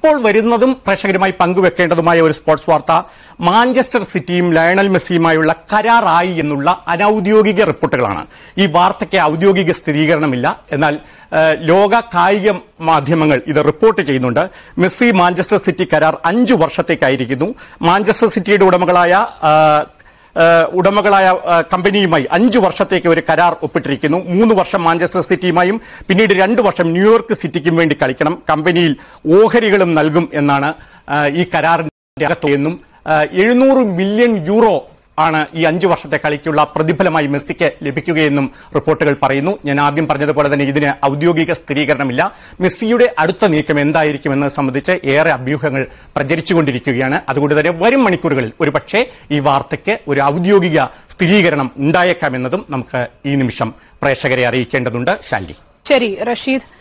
ഇപ്പോൾ വരുന്നതും പ്രേക്ഷകരുമായി പങ്കുവെക്കേണ്ടതുമായ ഒരു സ്പോർട്സ് വാർത്ത മാഞ്ചസ്റ്റർ സിറ്റിയും ലയണൽ മെസ്സിയുമായുള്ള കരാറായി എന്നുള്ള അനൌദ്യോഗിക റിപ്പോർട്ടുകളാണ് ഈ വാർത്തയ്ക്ക് ഔദ്യോഗിക സ്ഥിരീകരണമില്ല എന്നാൽ ലോക കായിക മാധ്യമങ്ങൾ ഇത് റിപ്പോർട്ട് ചെയ്യുന്നുണ്ട് മെസ്സി മാഞ്ചസ്റ്റർ സിറ്റി കരാർ അഞ്ചു വർഷത്തേക്കായിരിക്കുന്നു മാഞ്ചസ്റ്റർ സിറ്റിയുടെ ഉടമകളായ ഉടമകളായ കമ്പനിയുമായി അഞ്ചു വർഷത്തേക്ക് ഒരു കരാർ ഒപ്പിട്ടിരിക്കുന്നു മൂന്ന് വർഷം മാഞ്ചസ്റ്റർ സിറ്റിയുമായും പിന്നീട് രണ്ട് വർഷം ന്യൂയോർക്ക് സിറ്റിക്കും വേണ്ടി കളിക്കണം കമ്പനിയിൽ ഓഹരികളും നൽകും എന്നാണ് ഈ കരാറിന്റെ അകത്തു എഴുന്നൂറ് മില്യൺ യൂറോ ആണ് ഈ അഞ്ചു വർഷത്തെ കളിക്കുള്ള പ്രതിഫലമായി മെസ്സിക്ക് ലഭിക്കുകയെന്നും റിപ്പോർട്ടുകൾ പറയുന്നു ഞാൻ ആദ്യം പറഞ്ഞതുപോലെ തന്നെ ഇതിന് ഔദ്യോഗിക സ്ഥിരീകരണമില്ല മെസ്സിയുടെ അടുത്ത നീക്കം എന്തായിരിക്കും സംബന്ധിച്ച് ഏറെ അഭ്യൂഹങ്ങൾ പ്രചരിച്ചുകൊണ്ടിരിക്കുകയാണ് അതുകൊണ്ട് തന്നെ വരും മണിക്കൂറുകളിൽ ഒരുപക്ഷെ ഈ വാർത്തയ്ക്ക് ഒരു ഔദ്യോഗിക സ്ഥിരീകരണം ഉണ്ടായേക്കാമെന്നതും നമുക്ക് ഈ നിമിഷം പ്രേക്ഷകരെ അറിയിക്കേണ്ടതുണ്ട് ശാലി ശരി റഷീദ്